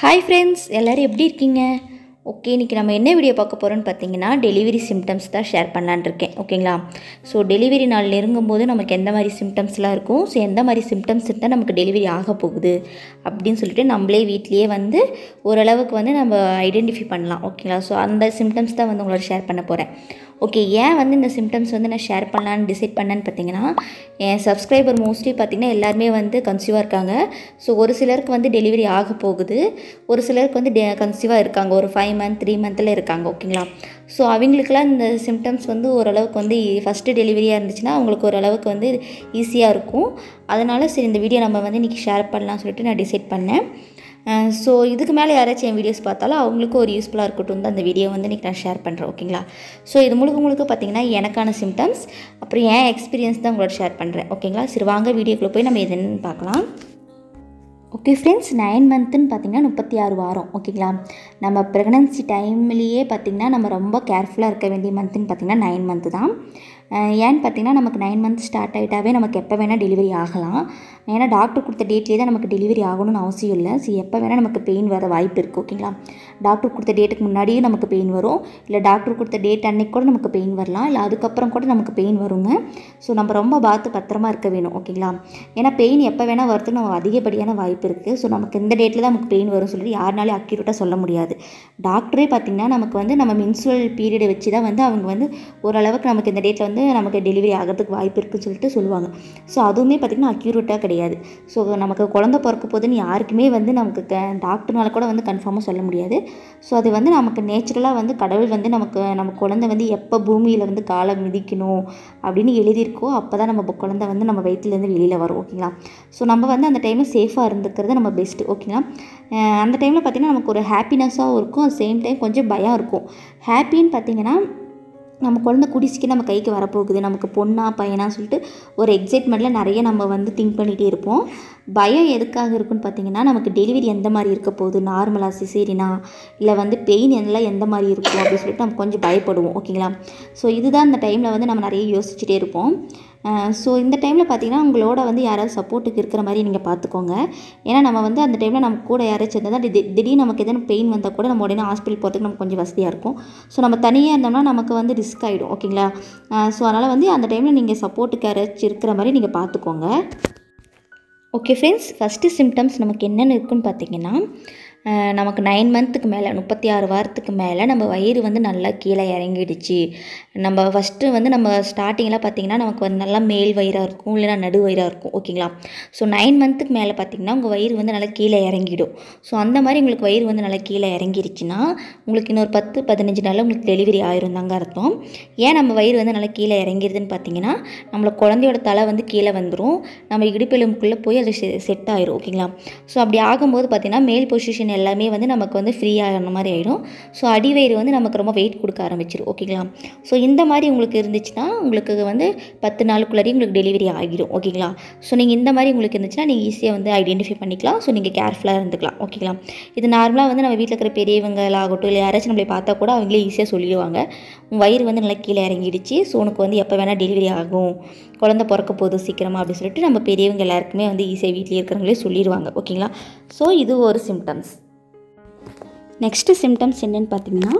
hi friends எல்லோரும் எப்படி இருக்கீங்க ஓகே இன்றைக்கி நம்ம என்ன வீடியோ பார்க்க போகிறோன்னு பார்த்தீங்கன்னா டெலிவரி சிம்டம்ஸ் தான் ஷேர் பண்ணலான்னு இருக்கேன் ஓகேங்களா ஸோ டெலிவரி நாள் நெருங்கும்போது நமக்கு எந்த மாதிரி சிம்டம்ஸ்லாம் இருக்கும் ஸோ எந்த மாதிரி சிம்டம்ஸ் இருந்தால் நமக்கு டெலிவரி ஆக போகுது அப்படின்னு சொல்லிட்டு நம்மளே வீட்லேயே வந்து ஓரளவுக்கு வந்து நம்ம ஐடென்டிஃபை பண்ணலாம் ஓகேங்களா ஸோ அந்த சிம்டம்ஸ் தான் வந்து உங்களோட ஷேர் பண்ண போகிறேன் ஓகே ஏன் வந்து இந்த சிம்டம்ஸ் வந்து நான் ஷேர் பண்ணலான்னு டிசைட் பண்ணேன்னு பார்த்தீங்கன்னா என் சப்ஸ்கிரைபர் மோஸ்ட்லி பார்த்திங்கன்னா எல்லாருமே வந்து கன்சியூவாக இருக்காங்க ஸோ ஒரு சிலருக்கு வந்து டெலிவரி ஆக போகுது ஒரு சிலருக்கு வந்து டே கன்சியூவாக இருக்காங்க ஒரு ஃபைவ் மந்த் த்ரீ மந்தில் இருக்காங்க ஓகேங்களா ஸோ அவங்களுக்குலாம் இந்த சிம்டம்ஸ் வந்து ஓரளவுக்கு வந்து ஃபஸ்ட்டு டெலிவரியாக இருந்துச்சுன்னா அவங்களுக்கு ஓரளவுக்கு வந்து ஈஸியாக இருக்கும் அதனால் சரி இந்த வீடியோ நம்ம வந்து இன்றைக்கி ஷேர் பண்ணலாம்னு சொல்லிட்டு நான் டிசைட் பண்ணேன் ஸோ இதுக்கு மேலே யாராச்சும் என் வீடியோஸ் பார்த்தாலும் அவங்களுக்கும் ஒரு யூஸ்ஃபுல்லாக இருக்கட்டும் தான் அந்த வீடியோ வந்து இன்றைக்கி நான் ஷேர் பண்ணுறேன் ஓகேங்களா ஸோ இது முழுக்க முழுக்க பார்த்திங்கன்னா எனக்கான சிம்டம்ஸ் அப்புறம் என் எக்ஸ்பீரியன்ஸ் தான் உங்களோட ஷேர் பண்ணுறேன் ஓகேங்களா சரி வாங்க வீடியோக்குள்ளே போய் நம்ம எதுன்னு பார்க்கலாம் ஓகே ஃப்ரெண்ட்ஸ் நைன் மந்த்துன்னு பார்த்திங்கன்னா முப்பத்தி ஆறு வாரம் ஓகேங்களா நம்ம ப்ரெக்னன்சி டைம்லேயே பார்த்திங்கன்னா நம்ம ரொம்ப கேர்ஃபுல்லாக இருக்க வேண்டிய மந்த்துன்னு பார்த்திங்கன்னா நைன் மந்த்து தான் ஏன்னு பார்த்திங்கன்னா நமக்கு நைன் மந்த் ஸ்டார்ட் ஆகிட்டாவே நமக்கு எப்போ வேணால் டெலிவரி ஆகலாம் ஏன்னா டாக்டர் கொடுத்த டேட்லேயே தான் நமக்கு டெலிவரி ஆகணும்னு அவசியம் இல்லை ஸோ எப்போ வேணால் நமக்கு பெயின் வர வாய்ப்பு இருக்குது ஓகேங்களா டாக்டர் கொடுத்த டேட்டுக்கு முன்னாடியே நமக்கு பெயின் வரும் இல்லை டாக்டர் கொடுத்த டேட் அன்னைக்கு கூட நமக்கு பெயின் வரலாம் இல்லை அதுக்கப்புறம் கூட நமக்கு பெயின் வருங்க ஸோ நம்ம ரொம்ப பார்த்து பத்திரமா இருக்க வேணும் ஓகேங்களா ஏன்னா பெயின் எப்போ வேணால் வரதுக்கு நம்ம அதிகப்படியான வாய்ப்பு வாய்ப்பு இருக்குது ஸோ நமக்கு இந்த டேட்டில் தான் நமக்கு பெயின் வரும்னு சொல்லிட்டு யாருனாலும் அக்யூரேட்டாக சொல்ல முடியாது டாக்டரே பார்த்திங்கன்னா நமக்கு வந்து நம்ம மின்சுவல் பீரியடை வச்சு தான் வந்து அவங்க வந்து ஓரளவுக்கு நமக்கு இந்த டேட்டில் வந்து நமக்கு டெலிவரி ஆகிறதுக்கு வாய்ப்பு இருக்குதுன்னு சொல்லிட்டு சொல்லுவாங்க ஸோ அதுவுமே பார்த்திங்கன்னா அக்யூரேட்டாக கிடையாது ஸோ நமக்கு குழந்த பிறக்க போதுன்னு யாருக்குமே வந்து நமக்கு க டாக்டர்னால கூட வந்து கன்ஃபார்மாக சொல்ல முடியாது ஸோ அது வந்து நமக்கு நேச்சுரலாக வந்து கடவுள் வந்து நமக்கு நம்ம குழந்தை வந்து எப்போ பூமியில் வந்து காலை மிதிக்கணும் அப்படின்னு எழுதியிருக்கோ அப்போ தான் நம்ம குழந்தை வந்து நம்ம வயிற்றுலேருந்து வெளியில் வரும் ஓகேங்களா ஸோ நம்ம வந்து அந்த டைமில் சேஃபாக இருந்து இருக்கிறது நம்ம பெஸ்ட்டு ஓகேங்களா அந்த டைமில் பார்த்திங்கன்னா நமக்கு ஒரு ஹாப்பினஸ்ஸாகவும் இருக்கும் அட் சேம் டைம் கொஞ்சம் பயம் இருக்கும் ஹாப்பின்னு பார்த்திங்கன்னா நம்ம குழந்த குடிச்சிக்கு நம்ம கைக்கு வரப்போகுது நமக்கு பொண்ணா பையனா சொல்லிட்டு ஒரு எக்ஸைட்மெண்ட்டில் நிறைய நம்ம வந்து திங்க் பண்ணிகிட்டே இருப்போம் பயம் எதுக்காக இருக்குன்னு பார்த்தீங்கன்னா நமக்கு டெலிவரி எந்த மாதிரி இருக்க போகுது நார்மலாக சிசேரினா இல்லை வந்து பெயின் எல்லாம் எந்த மாதிரி இருக்கும் அப்படின்னு சொல்லிட்டு நம்ம கொஞ்சம் பயப்படுவோம் ஓகேங்களா ஸோ இதுதான் அந்த டைமில் வந்து நம்ம நிறைய யோசிச்சுட்டே இருப்போம் ஸோ இந்த டைமில் பார்த்தீங்கன்னா உங்களோட வந்து யாராவது சப்போர்ட்டுக்கு இருக்கிற மாதிரி நீங்கள் பார்த்துக்கோங்க ஏன்னா நம்ம வந்து அந்த டைமில் நம்ம கூட யாராச்சும் இருந்தால் தான் திடீர் நமக்கு எதனா பெயின் வந்தால் கூட நம்ம உடனே ஹாஸ்பிட்டல் போகிறதுக்கு நமக்கு கொஞ்சம் வசதியாக இருக்கும் ஸோ நம்ம தனியாக இருந்தோம்னா நமக்கு வந்து ரிஸ்க் ஆகிடும் ஓகேங்களா ஸோ அதனால் வந்து அந்த டைமில் நீங்கள் சப்போர்ட்டுக்கு யாராச்சும் இருக்கிற மாதிரி நீங்கள் பார்த்துக்கோங்க ஓகே ஃப்ரெண்ட்ஸ் ஃபஸ்ட்டு சிம்டம்ஸ் நமக்கு என்னென்ன இருக்குன்னு பார்த்தீங்கன்னா நமக்கு நைன் மந்த்துக்கு மேலே முப்பத்தி ஆறு வாரத்துக்கு மேலே நம்ம வயிறு வந்து நல்லா கீழே இறங்கிடுச்சு நம்ம ஃபஸ்ட்டு வந்து நம்ம ஸ்டார்டிங்கில் பார்த்திங்கன்னா நமக்கு வந்து நல்லா மேல் வயிறாக இருக்கும் இல்லைனா நடு வயிறாக இருக்கும் ஓகேங்களா ஸோ நைன் மந்த்துக்கு மேலே பார்த்திங்கன்னா உங்கள் வயிறு வந்து நல்லா கீழே இறங்கிடும் ஸோ அந்த மாதிரி உங்களுக்கு வயிறு வந்து நல்லா கீழே இறங்கிருச்சுன்னா உங்களுக்கு இன்னொரு பத்து பதினஞ்சு நாளில் உங்களுக்கு டெலிவரி ஆயிரும் தாங்க அர்த்தம் ஏன் நம்ம வயிறு வந்து நல்லா கீழே இறங்கிடுதுன்னு பார்த்தீங்கன்னா நம்மளை குழந்தையோட தலை வந்து கீழே வந்துடும் நம்ம இடுப்பெலும்புக்குள்ளே போய் அது செட் ஆயிரும் ஓகேங்களா ஸோ அப்படி ஆகும்போது பார்த்திங்கன்னா மேல் பொசிஷன் எல்லாமே வந்து நமக்கு வந்து ஃப்ரீ ஆகிற மாதிரி ஆகிடும் ஸோ அடிவயிறு வந்து நமக்கு ரொம்ப வெயிட் கொடுக்க ஆரம்பிச்சிடும் ஓகேங்களா ஸோ இந்த மாதிரி உங்களுக்கு இருந்துச்சுன்னா உங்களுக்கு வந்து பத்து நாளுக்குள்ளே உங்களுக்கு டெலிவரி ஆகிடும் ஓகேங்களா ஸோ நீங்கள் இந்த மாதிரி உங்களுக்கு இருந்துச்சுன்னா நீங்கள் ஈஸியாக வந்து ஐடென்டிஃபை பண்ணிக்கலாம் ஸோ நீங்கள் கேர்ஃபுல்லாக இருந்துக்கலாம் ஓகேங்களா இது நார்மலாக வந்து நம்ம வீட்டில் இருக்கிற பெரியவங்களாகட்டும் இல்லை யாராச்சும் நம்மளை பார்த்தா கூட அவங்களே ஈஸியாக சொல்லிடுவாங்க வயிறு வந்து நல்லா கீழே இறங்கிடுச்சு ஸோ உனக்கு வந்து எப்போ வேணால் டெலிவரி ஆகும் குழந்த பிறக்க போதும் சீக்கிரமாக அப்படின்னு சொல்லிட்டு நம்ம பெரியவங்க எல்லாருக்குமே வந்து ஈஸியாக வீட்டில் இருக்கிறவங்களே சொல்லிடுவாங்க ஓகேங்களா ஸோ இது ஒரு சிம்டம்ஸ் நெக்ஸ்ட்டு சிம்டம்ஸ் என்னென்னு பார்த்தீங்கன்னா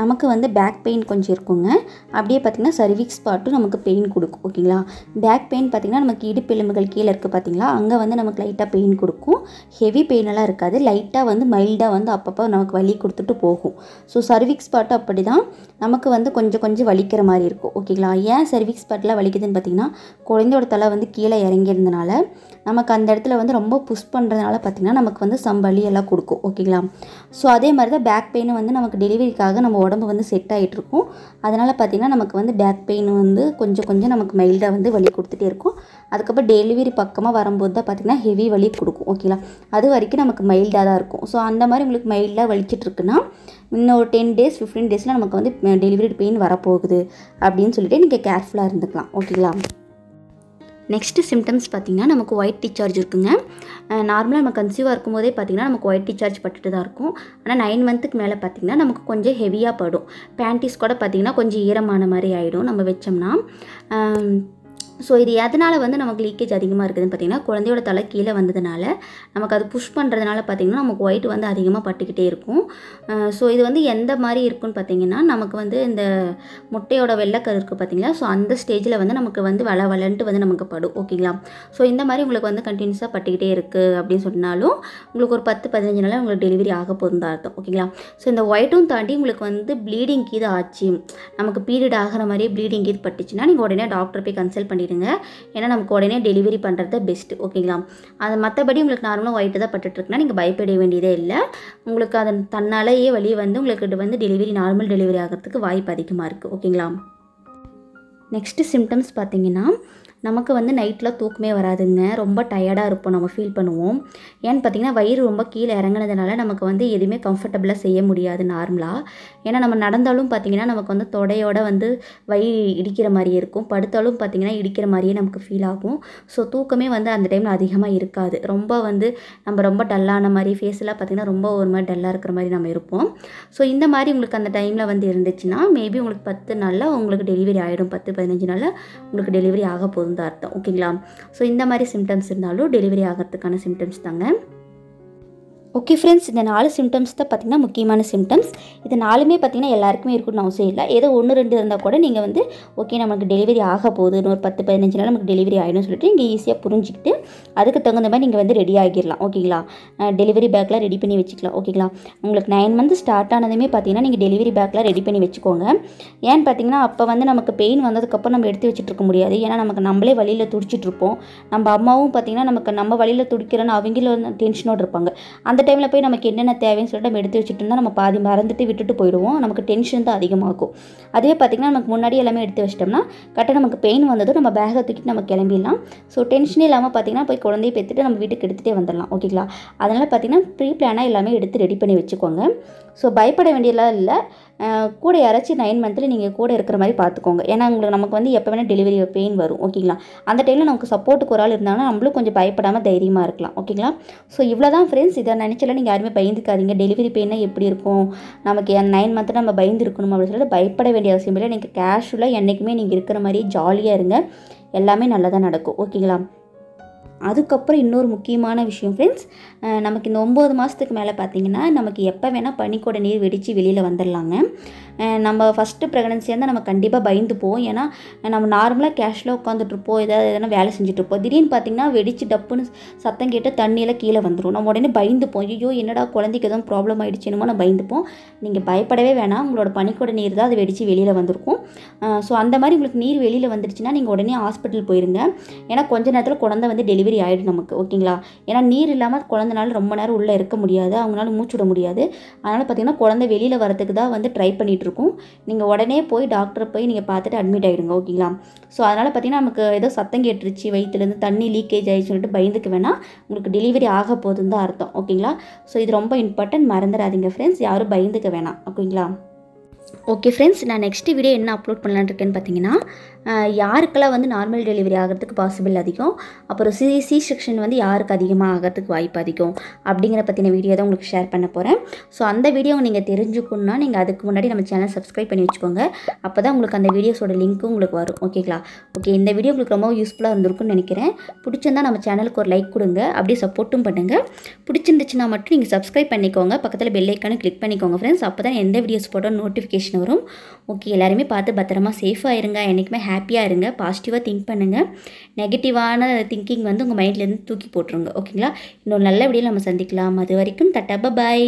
நமக்கு வந்து பேக் பெயின் கொஞ்சம் இருக்குங்க அப்படியே பார்த்திங்கன்னா சர்விக்ஸ் பார்ட்டும் நமக்கு பெயின் கொடுக்கும் ஓகேங்களா பேக் பெயின் பார்த்திங்கன்னா நமக்கு இடுப்பெலும்புகள் கீழே இருக்குது பார்த்திங்களா அங்கே வந்து நமக்கு லைட்டாக பெயின் கொடுக்கும் ஹெவி பெயினெல்லாம் இருக்காது லைட்டாக வந்து மைல்டாக வந்து அப்பப்போ நமக்கு வலி கொடுத்துட்டு போகும் ஸோ சர்விக்ஸ் பார்ட்டும் அப்படி தான் நமக்கு வந்து கொஞ்சம் கொஞ்சம் வலிக்கிற மாதிரி இருக்கும் ஓகேங்களா ஏன் சர்விக்ஸ் பார்ட்டில் வலிக்குதுன்னு பார்த்திங்கன்னா குழந்தையோட தலை வந்து கீழே இறங்கியிருந்தனால நமக்கு அந்த இடத்துல வந்து ரொம்ப புஷ் பண்ணுறதுனால பார்த்திங்கன்னா நமக்கு வந்து சம் வலியெல்லாம் கொடுக்கும் ஓகேங்களா ஸோ அதே மாதிரி தான் பேக் பெயினும் வந்து நமக்கு டெலிவரிக்காக நம்ம உடம்பு வந்து செட் ஆகிட்டு இருக்கும் அதனால் பார்த்திங்கன்னா நமக்கு வந்து பேக் பெயின் வந்து கொஞ்சம் கொஞ்சம் நமக்கு மைல்டாக வந்து வலி கொடுத்துட்டே இருக்கும் அதுக்கப்புறம் டெலிவரி பக்கமாக வரும்போது தான் பார்த்திங்கன்னா ஹெவி வலி கொடுக்கும் ஓகேங்களா அது வரைக்கும் நமக்கு மைல்டாக தான் இருக்கும் ஸோ அந்த மாதிரி உங்களுக்கு மைல்டாக வலிச்சிட்ருக்குன்னா இருக்குன்னா இன்னொரு டென் டேஸ் ஃபிஃப்டீன் டேஸில் நமக்கு வந்து டெலிவரி பெயின் வரப்போகுது அப்படின்னு சொல்லிட்டு நீங்கள் கேர்ஃபுல்லாக இருந்துக்கலாம் ஓகேங்களா நெக்ஸ்ட்டு சிம்டம்ஸ் பார்த்திங்கன்னா நமக்கு ஒயிட் டிச்சார்ஜ் இருக்குங்க நார்மலாக நம்ம கன்சீவாக இருக்கும் போதே பார்த்திங்கன்னா நமக்கு ஒயிட் டிச்சார்ஜ் பட்டுட்டு தான் இருக்கும் ஆனால் நைன் மந்த்துக்கு மேலே பார்த்திங்கன்னா நமக்கு கொஞ்சம் ஹெவியாக படும் பேண்டிஸ் கூட பார்த்திங்கன்னா கொஞ்சம் ஈரமான மாதிரி ஆகிடும் நம்ம வச்சோம்னா ஸோ இது எதனால் வந்து நமக்கு லீக்கேஜ் அதிகமாக இருக்குதுன்னு பார்த்திங்கன்னா குழந்தையோட தலை கீழே வந்ததுனால நமக்கு அது புஷ் பண்ணுறதுனால பார்த்திங்கன்னா நமக்கு ஒயிட் வந்து அதிகமாக பட்டுக்கிட்டே இருக்கும் ஸோ இது வந்து எந்த மாதிரி இருக்குன்னு பார்த்திங்கன்னா நமக்கு வந்து இந்த முட்டையோட வெள்ளைக்கரு இருக்குது பார்த்திங்களா ஸோ அந்த ஸ்டேஜில் வந்து நமக்கு வந்து வள வளன்ட்டு வந்து நமக்கு படும் ஓகேங்களா ஸோ இந்த மாதிரி உங்களுக்கு வந்து கண்டினியூஸாக பட்டுக்கிட்டே இருக்குது அப்படின்னு சொன்னாலும் உங்களுக்கு ஒரு பத்து பதினஞ்சு நாள் உங்களுக்கு டெலிவரி ஆக போதும் தான் அர்த்தம் ஓகேங்களா ஸோ இந்த ஒயிட்டும் தாண்டி உங்களுக்கு வந்து ப்ளீடிங் கீது ஆச்சு நமக்கு பீரியட் ஆகிற மாதிரியே ப்ளீடிங் கீது பட்டுச்சுன்னா நீங்கள் உடனே டாக்டர் போய் கன்சல்ட் பண்ணிட்டு பண்ணிடுங்க ஏன்னா நமக்கு உடனே டெலிவரி பண்ணுறது பெஸ்ட்டு ஓகேங்களா அது மற்றபடி உங்களுக்கு நார்மலாக ஒயிட்டு தான் பட்டுட்ருக்குன்னா நீங்கள் பயப்பட வேண்டியதே இல்லை உங்களுக்கு அதன் தன்னாலேயே வழி வந்து உங்களுக்கு வந்து டெலிவரி நார்மல் டெலிவரி ஆகிறதுக்கு வாய்ப்பு அதிகமாக இருக்குது ஓகேங்களா நெக்ஸ்ட்டு சிம்டம்ஸ் பார்த்தீங்கன்னா நமக்கு வந்து நைட்டில் தூக்கமே வராதுங்க ரொம்ப டயர்டாக இருப்போம் நம்ம ஃபீல் பண்ணுவோம் ஏன்னு பார்த்திங்கன்னா வயிறு ரொம்ப கீழே இறங்கினதுனால நமக்கு வந்து எதுவுமே கம்ஃபர்டபுளாக செய்ய முடியாது நார்மலாக ஏன்னா நம்ம நடந்தாலும் பார்த்திங்கன்னா நமக்கு வந்து தொடையோட வந்து வயிறு இடிக்கிற மாதிரி இருக்கும் படுத்தாலும் பார்த்திங்கன்னா இடிக்கிற மாதிரியே நமக்கு ஃபீல் ஆகும் ஸோ தூக்கமே வந்து அந்த டைமில் அதிகமாக இருக்காது ரொம்ப வந்து நம்ம ரொம்ப டல்லான மாதிரி ஃபேஸ்லாம் பார்த்திங்கன்னா ரொம்ப ஒரு மாதிரி டல்லாக இருக்கிற மாதிரி நம்ம இருப்போம் ஸோ இந்த மாதிரி உங்களுக்கு அந்த டைமில் வந்து இருந்துச்சுன்னா மேபி உங்களுக்கு பத்து நாளில் உங்களுக்கு டெலிவரி ஆகிடும் பத்து பதினஞ்சு நாளில் உங்களுக்கு டெலிவரி ஆக போகுது தான் அர்த்தம் ஓகேங்களா ஸோ இந்த மாதிரி சிம்டம்ஸ் இருந்தாலும் டெலிவரி ஆகிறதுக்கான சிம்டம்ஸ் தாங்க ஓகே ஃப்ரெண்ட்ஸ் இந்த நாலு சிம்டம்ஸ் தான் பார்த்திங்கன்னா முக்கியமான சிம்டம்ஸ் இது நாலுமே பார்த்திங்கன்னா எல்லாருக்குமே இருக்குன்னு அவசியம் இல்லை ஏதோ ஒன்று ரெண்டு இருந்தால் கூட நீங்கள் வந்து ஓகே நமக்கு டெலிவரி ஆக போகுது இன்னொரு பத்து பதினஞ்சு நாள் நமக்கு டெலிவரி ஆகிடும் சொல்லிட்டு நீங்கள் ஈஸியாக புரிஞ்சுக்கிட்டு அதுக்கு தகுந்த மாதிரி நீங்கள் வந்து ரெடி ஆகிடலாம் ஓகேங்களா டெலிவரி பேக்லாம் ரெடி பண்ணி வச்சுக்கலாம் ஓகேங்களா உங்களுக்கு நைன் மந்த் ஸ்டார்ட் ஆனதுமே பார்த்திங்கன்னா நீங்கள் டெலிவரி பேக்கெலாம் ரெடி பண்ணி வச்சுக்கோங்க ஏன்னு பார்த்தீங்கன்னா அப்போ வந்து நமக்கு பெயின் வந்ததுக்கப்புறம் நம்ம எடுத்து வச்சுட்டுருக்க முடியாது ஏன்னா நமக்கு நம்மளே வழியில் துடிச்சிட்ருப்போம் நம்ம அம்மாவும் பார்த்திங்கன்னா நமக்கு நம்ம வழியில் துடிக்கிறோன்னு அவங்களும் டென்ஷனோடு இருப்பாங்க அந்த அந்த டைமில் போய் நமக்கு என்னென்ன தேவைன்னு சொல்லிட்டு நம்ம எடுத்து வச்சுட்டு இருந்தால் நம்ம பாதி மறந்துட்டு விட்டுட்டு போயிடுவோம் நமக்கு டென்ஷன் தான் அதிகமாகும் அதே பார்த்திங்கன்னா நமக்கு முன்னாடி எல்லாமே எடுத்து வச்சிட்டோம்னா கரெக்டாக நமக்கு பெயின் வந்ததும் நம்ம பேகை தூக்கிட்டு நம்ம கிளம்பிடலாம் ஸோ டென்ஷன் இல்லாமல் பார்த்திங்கன்னா போய் குழந்தைய பெற்றுட்டு நம்ம வீட்டுக்கு எடுத்துகிட்டே வந்துடலாம் ஓகேங்களா அதனால் பார்த்திங்கன்னா ப்ரீ பிளானாக எல்லாமே எடுத்து ரெடி பண்ணி வச்சுக்கோங்க ஸோ பயப்பட வேண்டியதெல்லாம் இல்லை கூட யாராச்சும் நைன் மந்த்தில் நீங்கள் கூட இருக்கிற மாதிரி பார்த்துக்கோங்க ஏன்னா உங்களுக்கு நமக்கு வந்து எப்போ வேணால் டெலிவரி பெயின் வரும் ஓகேங்களா அந்த டைமில் நமக்கு சப்போர்ட்டுக்கு ஒரு ஆள் இருந்தாங்கன்னா நம்மளும் கொஞ்சம் பயப்படாமல் தைரியமாக இருக்கலாம் ஓகேங்களா ஸோ இவ்வளோ தான் ஃப்ரெண்ட்ஸ் இதை நினச்சாலும் நீங்கள் யாருமே பயந்துக்காதீங்க டெலிவரி பெயினாக எப்படி இருக்கும் நமக்கு நைன் மந்த்தில் நம்ம பயந்து இருக்கணும் அப்படின்னு சொல்லிட்டு பயப்பட வேண்டிய அவசியம் இல்லை நீங்கள் கேஷுவலாக என்றைக்குமே நீங்கள் இருக்கிற மாதிரி ஜாலியாக இருங்க எல்லாமே நல்லதாக நடக்கும் ஓகேங்களா அதுக்கப்புறம் இன்னொரு முக்கியமான விஷயம் ஃப்ரெண்ட்ஸ் நமக்கு இந்த ஒம்பது மாதத்துக்கு மேலே பார்த்திங்கன்னா நமக்கு எப்போ வேணால் பனிக்கூட நீர் வெடித்து வெளியில் வந்துடலாங்க நம்ம ஃபஸ்ட்டு ப்ரெக்னன்சியாக இருந்தால் நம்ம கண்டிப்பாக பயந்துப்போம் ஏன்னா நம்ம நார்மலாக கேஷில் உட்காந்துட்ருப்போம் ஏதாவது எதனா வேலை செஞ்சுட்ருப்போம் திடீர்னு பார்த்திங்கன்னா வெடித்து டப்புன்னு சத்தம் கேட்டு தண்ணியில் கீழே வந்துடும் நம்ம உடனே பயந்துப்போம் ஐயோ என்னடா குழந்தைக்கு எதுவும் ப்ராப்ளம் ஆகிடுச்சுனுமோ நம்ம பயந்துப்போம் நீங்கள் பயப்படவே வேணாம் உங்களோட பனிக்கூட நீர் தான் அது வெடித்து வெளியில் வந்திருக்கும் ஸோ அந்த மாதிரி உங்களுக்கு நீர் வெளியில் வந்துடுச்சுன்னா நீங்கள் உடனே ஹாஸ்பிட்டல் போயிருங்க ஏன்னா கொஞ்ச நேரத்தில் குழந்தை வந்து டெலிவரி டெலிவரி ஆகிடும் நமக்கு ஓகேங்களா ஏன்னா நீர் இல்லாமல் குழந்தனால ரொம்ப நேரம் உள்ளே இருக்க முடியாது அவங்களால விட முடியாது அதனால் பார்த்திங்கன்னா குழந்தை வெளியில் வரத்துக்கு தான் வந்து ட்ரை பண்ணிகிட்ருக்கோம் நீங்கள் உடனே போய் டாக்டரை போய் நீங்கள் பார்த்துட்டு அட்மிட் ஆகிடுங்க ஓகேங்களா ஸோ அதனால் பார்த்தீங்கன்னா நமக்கு ஏதோ சத்தம் கேட்டுருச்சு வயிற்றுலேருந்து தண்ணி லீக்கேஜ் ஆகிடுச்சு சொல்லிட்டு பயந்துக்கு வேணால் உங்களுக்கு டெலிவரி ஆக போதுன்னு தான் அர்த்தம் ஓகேங்களா ஸோ இது ரொம்ப இம்பார்ட்டன்ட் மறந்துடாதீங்க ஃப்ரெண்ட்ஸ் யாரும் பயந்துக்க வேணாம் ஓகேங்களா ஓகே ஃப்ரெண்ட்ஸ் நான் நெக்ஸ்ட் வீடியோ என்ன அப்லோட் பண்ணலான்னு இருக்கேன்னு பார்த்தீங்கன்னா யாருக்கெல்லாம் வந்து நார்மல் டெலிவரி ஆகிறதுக்கு பாசிபிள் அதிகம் அப்புறம் சி சி செக்ஷன் வந்து யாருக்கு அதிகமாக ஆகிறதுக்கு வாய்ப்பு அதிகம் அப்படிங்கிற பற்றின வீடியோ தான் உங்களுக்கு ஷேர் பண்ண போகிறேன் ஸோ அந்த வீடியோ நீங்கள் தெரிஞ்சுக்கணுன்னா நீங்கள் அதுக்கு முன்னாடி நம்ம சேனல் சப்ஸ்கிரைப் பண்ணி வச்சுக்கோங்க அப்போ தான் உங்களுக்கு அந்த வீடியோஸோட லிங்க்கும் உங்களுக்கு வரும் ஓகேங்களா ஓகே இந்த வீடியோ உங்களுக்கு ரொம்ப யூஸ்ஃபுல்லாக இருந்திருக்குன்னு நினைக்கிறேன் பிடிச்சிருந்தா நம்ம சேனலுக்கு ஒரு லைக் கொடுங்க அப்படியே சப்போர்ட்டும் பண்ணுங்கள் பிடிச்சிருந்துச்சுன்னா மட்டும் நீங்கள் சப்ஸ்கிரைப் பண்ணிக்கோங்க பக்கத்தில் பெல்லைக்கானு கிளிக் பண்ணிக்கோங்க ஃப்ரெண்ட்ஸ் அப்போ தான் எந்த வீடியோஸ் போட்டோம் நோட்டிஃபிகேஷன் வரும் ஓகே எல்லாருமே பார்த்து பத்திரமா சேஃபாக இருங்க என்றைக்குமே ஹாப்பியாக இருங்க பாசிட்டிவாக திங்க் பண்ணுங்கள் நெகட்டிவான திங்கிங் வந்து உங்கள் மைண்ட்லேருந்து தூக்கி போட்டுருங்க ஓகேங்களா இன்னொரு நல்ல வீடியோ நம்ம சந்திக்கலாம் அது வரைக்கும் தட்டா பாய்